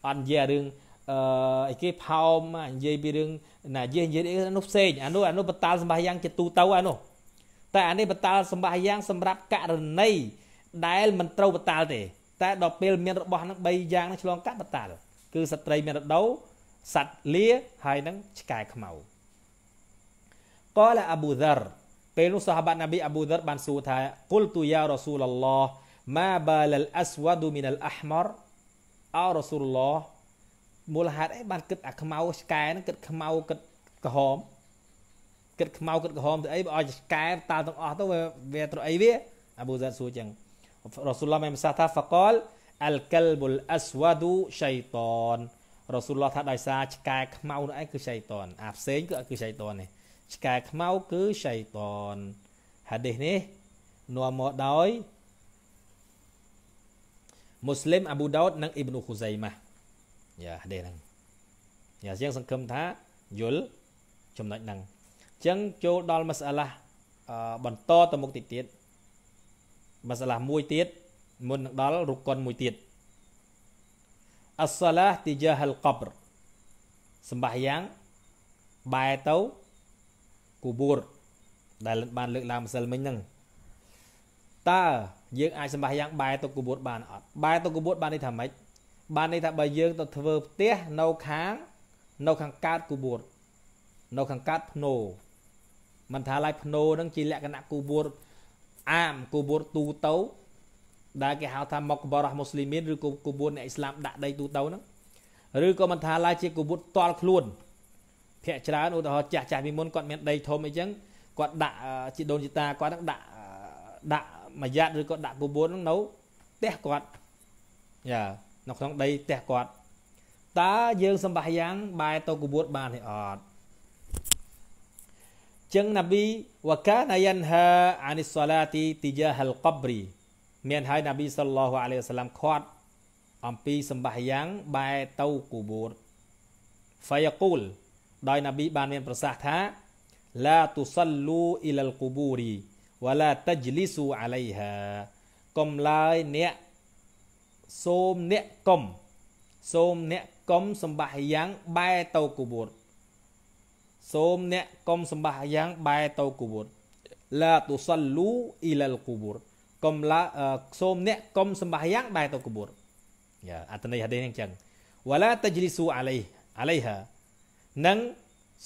អត់និយាយរឿងអឺអីគេផោមនិយាយពីរឿងណានិយាយនិយាយអីនោះផ្សេងអានោះអានោះបតាល់សម្បាសយ៉ាងជាទូទៅអានោះតែអានេះបតាល់សម្បាសយ៉ាង សម្រាប់ករណីដែលមិនត្រូវបតាល់ទេតែដល់ពេលមានរបស់ហ្នឹង3យ៉ាងហ្នឹងឆ្លងកាត់បតាលគឺស្ត្រីមានរដូវសត្វលាហើយនឹងឆ្កែខ្មៅកលអាប៊ូដឺរពេលនោះសាហាបាត់ណាប៊ីអាប៊ូដឺរបានសួរថាគុលទូយ៉ារ៉ាស៊ូលឡោះម៉ាបាលលអស្វដូមីនលអាហ្មរអរ៉ាស៊ូលឡោះមូលហេតុអីបាន គិតអាខ្មៅឆ្កែហ្នឹងគិតខ្មៅគិតក្រហមគិតខ្មៅគិតក្រហមទៅអីបើឲ្យឆ្កែតាល់ទាំងអស់ទៅវាត្រូវអីវាអាប៊ូដឺរសួរចឹង Rasulullah memang ថា faqal al kalbul aswadu syaitan រ៉ាស៊ូលឡោះថាដោយសារឆ្កែខ្មៅនោះឯងគឺសៃតនអាផ្សេងគឺគឺសៃតននេះឆ្កែខ្មៅគឺសៃតនហាឌីសនេះនាំមកដោយមូស្លីមអាប៊ូដោតនិងអ៊ីប្នូហ៊ូសៃម៉ាយ៉ាហាឌីសហ្នឹងយ៉ាជាងសង្ឃឹមថាយល់ចំណុចហ្នឹងអញ្ចឹងចូលដល់មសាឡាបន្តទៅមុខតិចទៀតម៉ាសាឡាមួយទៀតមុននឹងដល់រុកុនមួយទៀតអស្សាឡាទីជាហលកបរសម្បាយ៉ាងបែរទៅគូបួរដែលបាន លើកឡើងម្សិលមិញហ្នឹងតើយើងអាចសម្បាយ៉ាងបែរទៅគូបួតបានអត់បែរទៅគូបួតបាននេះថាម៉េចបាននេះថាបើយើង ទៅធ្វើផ្ទះនៅខាង នៅខាងកើតគូបួតនៅខាងកើតភ្នោមិនថាឡាយភ្នោនឹងជាលក្ខណៈគូបួតអាមគូបួនទូទៅដែលគេហៅថាមកបរោះមូស្លីមីនឬក៏គូបួនអ្នកអ៊ីស្លាមដាក់ដីទូទៅហ្នឹងឬក៏មិនថាឡើយជាគូបួនតល់ខ្លួនភាកច្រើនឧទាហរណ៍ចាស់ចាស់ពីមុនគាត់មានដីធំអីចឹងគាត់ដាក់ជីដូនជីតាគាត់ហ្នឹងដាក់ដាក់មួយយ៉ាត់ឬក៏ដាក់គូបួនហ្នឹងនៅផ្ទះគាត់យ៉ានៅក្នុងដីផ្ទះគាត់តើយើងសម្បាយ៉ាងបែរទៅគូបួនបានទេអត់ចឹងណាប៊ីវកាណាយានហាអានិសឡាទីទីយ៉ាហលកបរីមានហើយណាប៊ីសល្លោះអាឡៃវសាឡាំខាត់អំពីសម្បាយ៉ាងបែទៅគូបូតហ្វាយកូលដោយណាប៊ីបានមានប្រសាសន៍ថាឡាទុសលូអ៊ីលលគូបូរីវ៉ាឡាតជ្លីស៊ូអាឡៃហាកុំឡើយអ្នកសូមអ្នកកុំសូមអ្នកកុំសម្បាយ៉ាងបែទៅគូបូតសូមអ្នកកុំសម្បះយ៉ាងបែរទៅគូវតឡាទុសលូអ៊ីឡាលគូវតកុំឡាសូមអ្នកកុំសម្បះយ៉ាងបែរទៅគូវតយ៉ាអត្តន័យហាឌីសអញ្ចឹងវឡាតជ្លីស៊ូអាឡៃអាឡៃហានឹង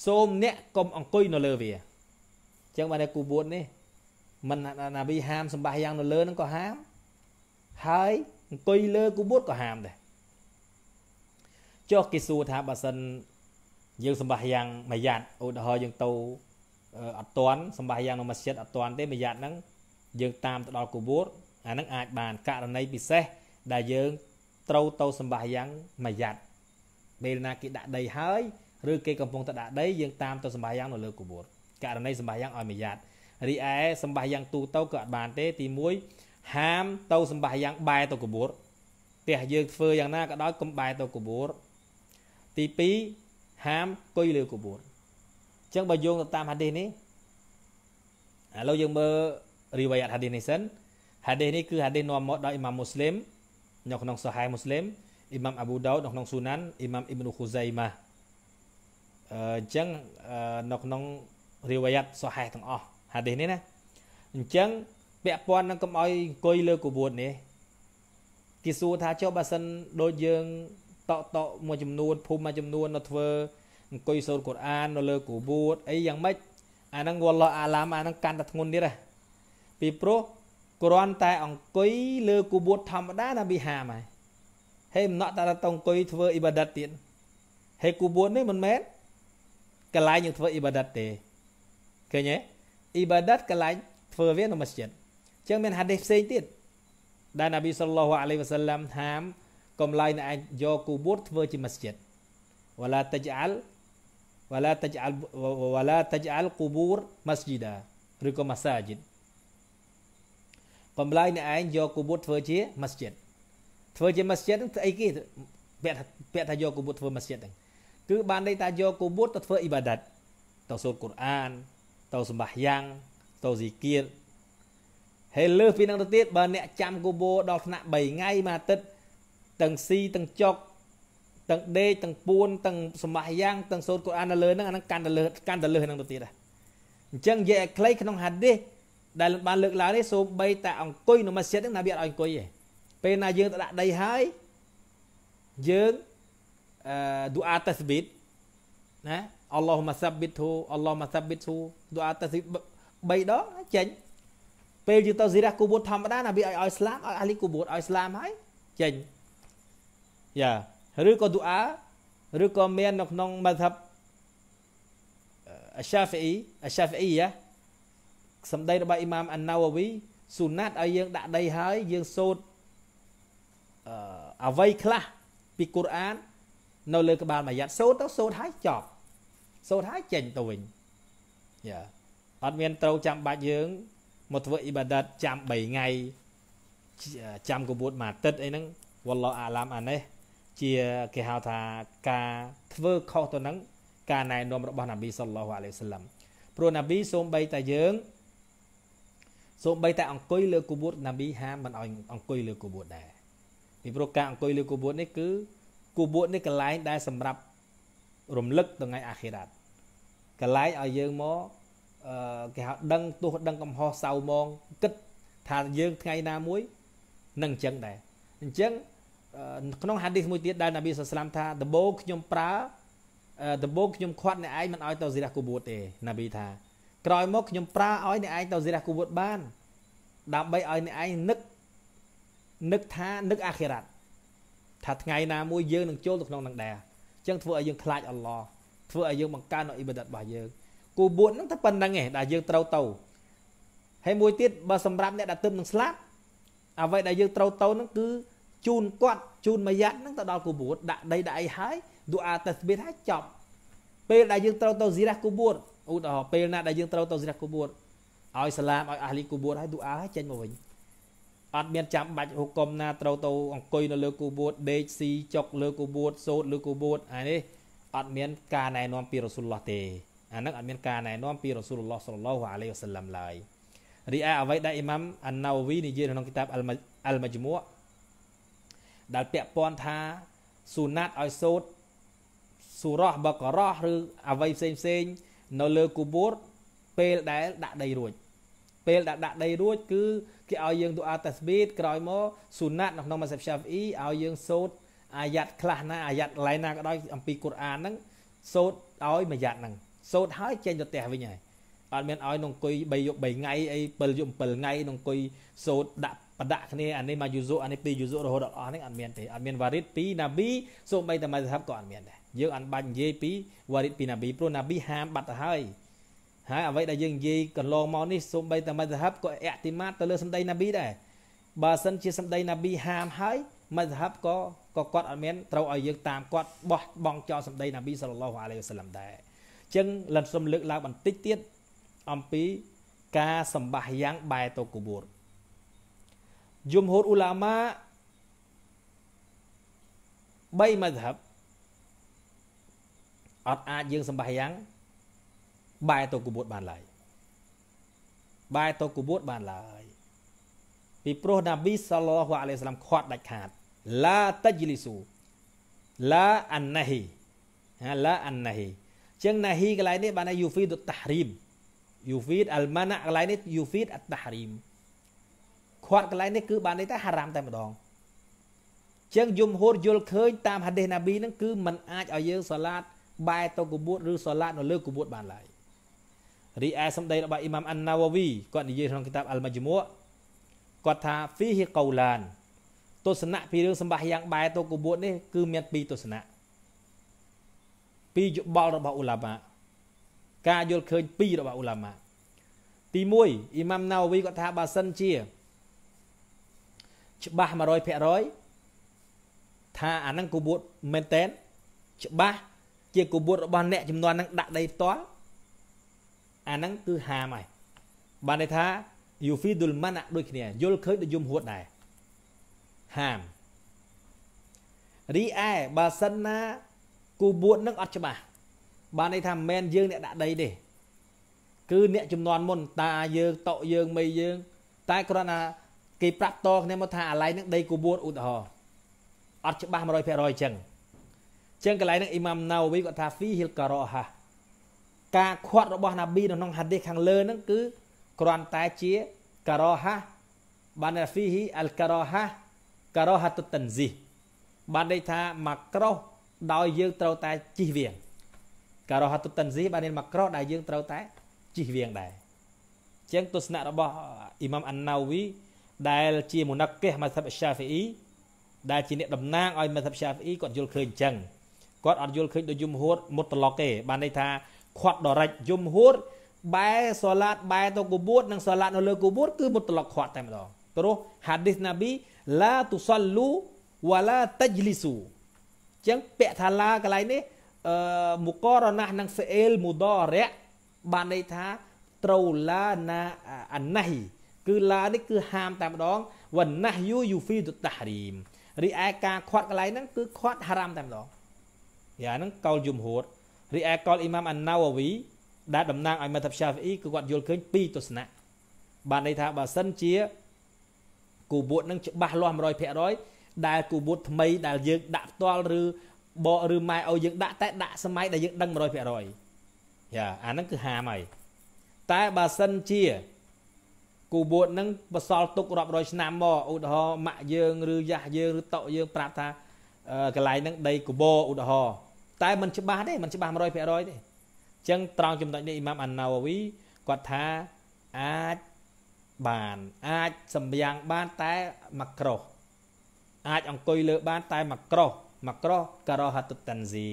សូមអ្នកកុំអង្គុយនៅលើវាអញ្ចឹងបានតែគូវតនេះ មិនណាប៊ីហាមសម្បះយ៉ាងនៅលើនឹងក៏ហាមហើយអង្គុយលើគូវតក៏ហាមដែរចុះគេសួរថាបើសិនយើងសម្បាសយ៉ាងមួយយ៉ាត់ឧទាហរណ៍យើងទៅអត់តាន់សម្បាសយ៉ាងនៅមស្ជីតអត់តាន់ទេមួយយ៉ាត់ហ្នឹងយើងតាមទៅដល់គូបួរអាហ្នឹងអាចបានករណីពិសេស ដែលយើងត្រូវទៅសម្បាសយ៉ាងមួយយ៉ាត់ពេលណាគេដាក់ដីហើយឬគេកំពុងតែដាក់ដីយើងតាមទៅសម្បាសយ៉ាងនៅលើគូបួរករណីសម្បាសយ៉ាងឲ្យមួយយ៉ាត់រីឯសម្បាសយ៉ាងទូទៅក៏អត់បានទេទី1ហាមទៅសម្បាសយ៉ាង បែរទៅគូបួរផ្ទះយើងធ្វើយ៉ាងណាក៏ដោយកុំបែរទៅគូបួរទី2ហាមគុយលើកបួនអញ្ចឹងបើយោងទៅតាមហាឌីសនេះឥឡូវយើងមើលរីវ៉ៃអត់ហាឌីសនេះសិនហាឌីសនេះគឺហាឌីសនាំមកដោយអ៊ីម៉ាមមូស្លីមនៅក្នុងសូហៃមូស្លីមអ៊ីម៉ាមអាប៊ូដោនៅក្នុងស៊ូណានអ៊ីម៉ាមអ៊ីប៊ុនខូសៃម៉ាអញ្ចឹងនៅក្នុងរីវ៉ៃអត់សូហៃទាំងអស់ហាឌីសនេះណាអញ្ចឹងពាក់ព័ន្ធនឹងកុំអោយអង្គុយលើកបួននេះគេសួរថាចុះបើសិនដូចយើងតកតកមួយចំនួនភូមិមួយចំនួននៅធ្វើអង្គុយសូត្រកូរ៉ាននៅលើគូបួតអីយ៉ាងម៉េចអាហ្នឹងវល់ឡោះអាឡាមអាហ្នឹងកាន់តែធ្ងន់ទៀតហ៎ពីព្រោះគ្រាន់តែអង្គុយលើគូបួតធម្មតាណាប៊ីហាមហើយហេមិនណក់តាតអង្គុយធ្វើអ៊ីបាដាតទៀតហេគូបួតនេះមិនមែនកន្លែងយើងធ្វើអ៊ីបាដាតទេឃើញទេអ៊ីបាដាតកន្លែងធ្វើវានៅមស្ជីតអញ្ចឹងមានហាឌីសផ្សេងទៀតដែលណាប៊ីសល្លោះអាឡៃវ៉ាសឡាំហាមកំឡៃណែអាចយកគូបួតធ្វើជាមស្ជិតវឡាតជាអលវឡាតជាអលវឡាតជាអលគូបួរមស្ជីដាឬក៏ម៉ាសាជីតកំឡៃណែឯងយកគូបួតធ្វើជាមស្ជិតធ្វើជាមស្ជិតស្អីគេពាក់ថាពាក់ថាយកគូបួតធ្វើមស្ជិតហ្នឹងគឺបានន័យថាយកគូបួតទៅធ្វើអ៊ីបាដាតទៅសូត្រកូរ៉ានទៅសម្បាសយ៉ាងទៅស៊ីគៀតហើយលើសពីនឹងទៅទៀតបើអ្នកចាំគូបួតដល់ថ្នាក់3ថ្ងៃមួយអាទិត្យទាំងស៊ីទាំងចុកទាំងដេកទាំងពួនទាំងសមាយ៉ាងទាំងសូត្រកូអាននៅលើហ្នឹងអាហ្នឹងកាន់តែលើ កាន់តែលើហ្នឹងទៅទៀតដែរអញ្ចឹងនិយាយឲ្យខ្លីក្នុងហាឌីសដែលបានលើកឡើងនេះសូម្បីតែអង្គុយនៅម៉ាស៊ីនហ្នឹងណាវាអត់ឲ្យអង្គុយទេពេលណាយើងទៅដាក់ដីហើយយើងអឺឌូអាតាសប៊ីតណាអល់ឡោះម៉ាសាប៊ីតហ៊ូអល់ឡោះម៉ាសាប៊ីតហ៊ូឌូអាតាសប៊ីត3ដងចេញពេលយើងទៅស៊ីរ៉ាគូបួតធម្មតាណាវាឲ្យឲ្យស្លាមឲ្យអាលីគូបួតឲ្យស្លាមហើយចេញយ៉ាឬក៏ឌូអាឬក៏មាននៅក្នុងមធ្យបអាសាហ្វីអាសាហ្វីយ៉ាសម្ដីរបស់អ៊ីម៉ាមអាណាវវីស៊ូណាត់ឲ្យយើងដាក់ដីហើយយើងសូត្រអអ្វីខ្លះពីកូរ៉ាននៅលើក្បាលមួយយ៉ាត់សូត្រទៅសូត្រហើយចប់សូត្រហើយចេញទៅវិញយ៉ាអត់មានត្រូវចាំបាច់យើងមកធ្វើអ៊ីបាដាតចាំ3ថ្ងៃចាំកបួតមួយអាទិត្យអីហ្នឹងវ៉ាឡោះអាឡាមអានេះជាគេហៅថាការធ្វើខុសទៅនឹងការណែនាំរបស់ណាប៊ីសល្លោះអាឡៃសាឡាំព្រោះណាប៊ីសូមបីតែយើងសូមបីតែអង្គុយលើគូបួតណាប៊ីហាមមិនឲ្យអង្គុយលើគូបួតដែរពីព្រោះការអង្គុយលើគូបួតនេះគឺគូបួតនេះកន្លែងដែលសម្រាប់រំលឹកថ្ងៃអាខិរ៉ាត់កន្លែងឲ្យយើងមកគេហៅដឹងទោះដឹងកំហុសសៅមងគិតថាយើងថ្ងៃណាមួយនឹងអញ្ចឹងដែរអញ្ចឹងក្នុងហាឌីសមួយទៀតដែលនប៊ីសស្លាម ថាដបោខ្ញុំប្រើដបោខ្ញុំខាត់អ្នកឯងមិនឲ្យទៅសិរះគូបួតទេនប៊ីថាក្រោយមកខ្ញុំប្រើឲ្យអ្នកឯងទៅសិរះគូបួតបាន ដើម្បីឲ្យអ្នកឯងនឹកនឹកថានឹកអាខិរ៉ាត់ថាថ្ងៃណាមួយយើងនឹងចូលទៅក្នុងនឹងដែរអញ្ចឹងធ្វើឲ្យយើងខ្លាចអល់ឡោះធ្វើឲ្យយើងបង្កើននៅអ៊ីបាដាតរបស់យើងគូបួតហ្នឹងតែប៉ុណ្្នឹងឯងដែលយើងត្រូវទៅហើយមួយទៀតបើសម្រាប់អ្នកដែលទើបនឹងស្លាប់អ្វីដែលយើងត្រូវទៅហ្នឹងគឺជូនគាត់ជូនមួយយ៉ាត់ហ្នឹងទៅដល់គូបួតដាក់ដីដាក់អីហើយឌូអាតេស្បៀតហើយចប់ពេលដែលយើងត្រូវទៅស៊ីរ៉ាគូបួតឧទាហរណ៍ពេលណាដែលយើងត្រូវទៅស៊ីរ៉ាគូបួតឲ្យសាឡាមឲ្យអាលីគូបួតហើយឌូអាហើយចេញមកវិញអត់មានចាំបាច់ហុកគុំណាត្រូវទៅអង្គុយនៅលើគូបួតដេកស៊ីចុកលើគូបួតសោតលើគូបួតអានេះអត់មានការណែនាំពីរ៉ាស៊ូលឡោះទេអានឹងអត់មានការណែនាំពីរ៉ាស៊ូលឡោះសល្លោះអាឡៃវសាឡាំឡើយរីឯអ្វីដែលអ៊ីម៉ាំអាណាវីនិយាយក្នុងគីតាបអលម៉ាជមួដែលពាក់ព័ន្ធថាសុណាត់ឲ្យសូត្រសុរោះបករោះឬអ្វីផ្សេងផ្សេងនៅលើគូបួតពេលដែលដាក់ដីរួច ពេលដែលដាក់ដីរួច គឺគេឲ្យយើងទូអាតាស្ប៊ីតក្រោយមកសុណាត់នៅក្នុងម៉ាសាប់ឆាហ្វអ៊ីឲ្យយើងសូត្រអាយ៉ាត់ខ្លះណាអាយ៉ាត់ឡៃណាក៏ដោយអំពីកូរ៉ានហ្នឹងសូត្រឲ្យមួយយ៉ាត់ហ្នឹងសូត្រហើយចេញទៅផ្ទះវិញហើយអត់មានឲ្យនង្គុយ3យប់3ថ្ងៃអី7យប់7ថ្ងៃនង្គុយសូត្រដាក់បដាក់គ្នាអានេះមកយូសុអានេះពីរយូសុរហូតដល់អស់ហ្នឹងអត់មានទេអត់មានវ៉ារីតពីណាប៊ីសូម្បីតែម៉ាសាហាប់ក៏អត់មានដែរយើងអត់បាច់និយាយពីវ៉ារីតពីណាប៊ីព្រោះណាប៊ីហាមបាត់ទៅហើយហើយអ្វីដែលយើងនិយាយកន្លងមកនេះសូម្បីតែម៉ាសាហាប់ក៏អ៊តិម៉ាតទៅលើសម្ដីណាប៊ីដែរបើសិនជាសម្ដីណាប៊ីហាមហើយម៉ាសាហាប់ក៏ក៏គាត់អត់មានត្រូវឲ្យយើងតាមគាត់បោះបង់ចោលសម្ដីណាប៊ីសល្លឡោះអាឡៃវ៉ាសឡាំដែរអញ្ចឹងលិនសូមលើកឡើងបន្តិចទៀតអំពីការសម្បាសយ៉ាងបែតូកូបូរ jumhur ulama3 mazhab អត់អាចយើងសម្បះយ៉ាងបែរទៅគបួតបានឡើយបែរទៅគបួតបានឡើយពីព្រោះណាប៊ីសឡោះអាឡៃសាឡាំខាត់ដាច់ខាតឡាតជលីស៊ូឡាអានណាហ៊ីហាឡាអានណាហ៊ីចឹងណាហ៊ីកន្លែងនេះបានថាយូហ្វីតតាហ្រីមយូហ្វីតអលម៉ាណាកន្លែងនេះយូហ្វីតអតាហ្រីមខាត់កន្លែងនេះគឺបានន័យថាហារ៉ាមតែម្ដងចឹងយមហួតយល់ឃើញតាមហាឌីសណាប៊ីហ្នឹងគឺมันអាចឲ្យយើងសាឡាត បែរទៅកបួតឬសាឡាតនៅលើកបួតបានឡើយរីឯសម្ដីរបស់អ៊ីម៉ាមអានណាវវីគាត់និយាយក្នុងគិតាបអល់ម៉ាជមូគាត់ថាហ្វីហ៊ីកូឡានទស្សនៈពីរឿងសម្បាសយ៉ាងបែរទៅកបួតនេះគឺមានពីរទស្សនៈពីរយោបល់របស់ឧឡាម៉ាការយល់ឃើញពីររបស់ឧឡាម៉ាទី1អ៊ីម៉ាមណាវវីគាត់ថាបើសិនជាច្បាស់100%ថាអាហ្នឹងគូបួតមែនតែនច្បាស់ជាគូបួតរបស់អ្នកចំនួនហ្នឹងដាក់ដីផ្ទាល់អាហ្នឹងគឺហាមហើយបានន័យថា yufidul mana ដូចគ្នា យល់ឃើញដូចយំហួតដែរហាមរីឯបើសិនណាគូបួតនឹងអត់ច្បាស់បានន័យថាមិនមែនយើងអ្នកដាក់ដីទេគឺអ្នកចំនួនមុន តាយើងតក់យើងមីយើង តែគ្រាន់តែគេប្រាប់តគ្នាមកថាអាឡៃនឹងដីគូបួតឧទាហរណ៍អត់ច្បាស់100%អញ្ចឹងអញ្ចឹងកន្លែងនឹងអ៊ីម៉ាំណាវវីគាត់ថាហ្វីហ៊ីលការ៉ូហាការខាត់របស់ ណាប៊ីនៅក្នុងហាឌីសខាងលើនឹងគឺគ្រាន់តែជាការ៉ូហាបានហ្វីហ៊ីអលការ៉ូហាការ៉ូហាតុតិនស៊ីបានន័យថាមកក្រោះដោយយើងត្រូវតែជិះវាងការ៉ូហាតុតិនស៊ីបានន័យមកក្រោះដែលយើងត្រូវតែជិះវាងដែរអញ្ចឹងទស្សនៈរបស់អ៊ីម៉ាំអានណាវីដែលជាមុនិកះម៉ាសាប់សាហ្វីអ៊ីដែលជាអ្នកតំណាងឲ្យម៉ាសាប់សាហ្វីអ៊ីគាត់យល់ឃើញអញ្ចឹងគាត់អត់យល់ឃើញដូចយមហួតមុតតឡុកទេបានន័យថា ខាត់ដរិចយមហួតបែសាឡាតបែទៅគូបួតនិងសាឡាត នៅលើគូបួតគឺមុតតឡុកខាត់តែម្ដងព្រោះហាឌីសណាប៊ីឡាទុសលលូវ៉ាឡាតជ្លីស៊ូអញ្ចឹងពាក្យថាឡាកន្លែងនេះអឺមុករណាស់នឹងហ្វេលមូដរៈបានន័យថាត្រូវឡាណាអាណៃគឺឡានេះគឺហាមតែម្ដងវណាស់យូយូហ្វីទុតារីមរីឯការខាត់កន្លែងហ្នឹងគឺខាត់ហារ៉ាមតែម្ដងយ៉ាហ្នឹងកោលយមហួតរីឯកោលអ៊ីម៉ាមអាណាវវីដែលតំណាងឲ្យមថាបឆាហ្វអ៊ីគឺគាត់យល់ឃើញពីរទស្សនៈបានន័យថាបើសិនជាគូបួតនឹងច្បាស់លាស់100%ដែលគូបួតថ្មីដែលយើងដាក់ផ្ទាល់ឬបកឬម៉ែឲ្យយើងដាក់តែដាក់សម័យដែលយើងដឹង100%យ៉ាអាហ្នឹងគឺហាមហើយតែបើសិនជាគូបួតនឹងបសល់ទុករាប់រយឆ្នាំមកឧទាហរណ៍ម៉ាក់យើងឬយ៉ាស់យើងឬតក់យើងប្រាប់ថាកន្លែងហ្នឹងដីកបោឧទាហរណ៍តែมันច្បាស់ទេมันច្បាស់100%ទេអញ្ចឹងត្រង់ចំណុចនេះអ៊ីម៉ាមអាណាវវីគាត់ថាអាចបានអាចសម្យ៉ាងបានតែមកក្រោះអាចអង្គុយលើ បានតែមកក្រោះមកក្រោះការ៉ូហាតុតាន់ស៊ី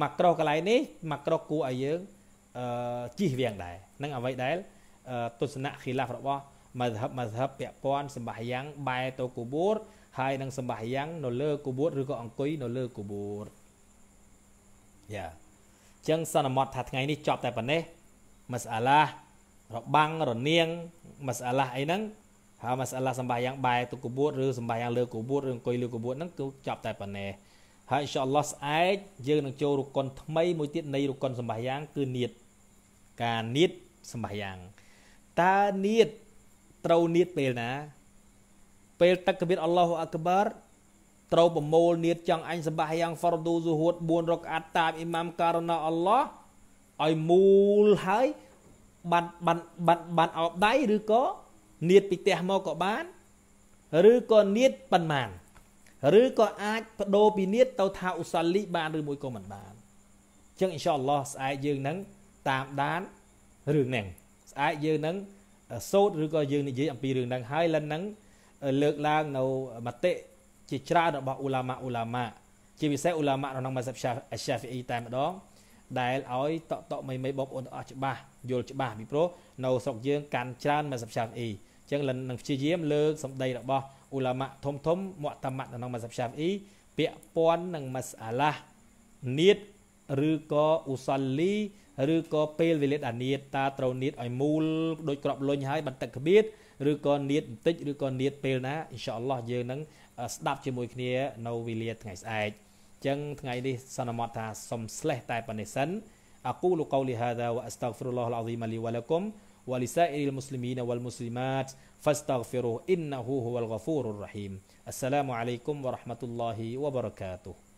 មកក្រោះកន្លែងនេះមកក្រោះគួរឲ្យយើងអឺជិះវៀងដែរនឹងអ្វីដែលទស្សនៈ khilaf របស់មជ្ឈបមជ្ឈបពាក់ព័ន្ធសម្បាយ៉ាងបែរទៅគូបួតហើយនឹងសម្បាយ៉ាងនៅលើគូបួតឬក៏អង្គុយនៅលើគូបួតយ៉ាចឹងសន្មតថាថ្ងៃនេះចប់តែប៉ុណ្ណេះមសាឡារបាំងរនាងមសាឡាអីហ្នឹងហើយមសាឡាសម្បាយ៉ាងបែរទៅគូបួតឬសម្បាយ៉ាងលើគូបួតឬអង្គុយលើគូបួតហ្នឹងគឺចប់តែប៉ុណ្ណេះហើយអ៊ីនសាអល់ឡោះស្អែកយើងនឹងចូលរុកុនថ្មីមួយទៀតនៃរុកុនសម្បាយ៉ាងគឺនៀតការនៀតសម្បាយ៉ាងតើនៀតត្រូវនៀតពេលណា ពេលតកបៀតអល់ឡោះអក្បារត្រូវប្រមូលនៀតចង់អញសបាយ៉ាងហ្វរឌូស៊ូហួត4រកអាត់តាមអ៊ីម៉ាមការណាអល់ឡោះឲ្យមូលហើយបាត់បាត់បាត់បាត់អោបដៃឬក៏នៀតពីផ្ទះមកក៏បានឬក៏នៀតប៉ុន្មានឬក៏អាចបដូរពីនៀតទៅថាឧសាលីបានឬមួយក៏មិនបានអញ្ចឹងអ៊ីនសាអល់ឡោះស្អែកយើងនឹងតាមដានរឿងហ្នឹងឯកយើងនឹងសូត្រឬក៏យើងនិយាយអំពីរឿងហ្នឹងហើយលិនហ្នឹងលើកឡើងនៅមតិជាច្រើនរបស់ឧឡាម៉ាឧឡាម៉ាជាពិសេសឧឡាម៉ាក្នុងម៉ាសាប់សាហ្វីអ៊ីតែម្ដងដែលឲ្យតកតកមីមីបបអូនអស់ច្បាស់យល់ច្បាស់ពីព្រោះនៅស្រុកយើងកាន់ច្រើនម៉ាសាប់សាហ្វីអ៊ីអញ្ចឹងលិននឹងព្យាយាម លើកសម្ដីរបស់ឧឡាម៉ាធំធំមកតាម៉ាត់ក្នុងម៉ាសាប់សាហ្វីអ៊ីពាក់ព័ន្ធនឹងម៉ាសាឡានៀតឬក៏អ៊ូសាលីឬក៏ពេលវេលាដែលនៀតតាត្រូវនៀតឲ្យមូលដូចក្របលុញហើយបន្តិចក្បៀតឬក៏នៀតបន្តិចឬក៏នៀតពេលណាអ៊ីនសាអល់ឡោះយើងនឹងស្ដាប់ជាមួយគ្នានៅវេលាថ្ងៃស្អែកចឹងថ្ងៃនេះសន្មតថាសុំស្លេះតែប៉ុណ្ណេះសិនអកូលកូលីហាដាវអស្តាហ្វិរុលឡោះអាលអាហ្ស៊ីមលីវ៉ាឡាគុំ ولسائر المسلمين والمسلمات فاستغفروه إنه هو الغفور الرحيم السلام عليكم ورحمة الله وبركاته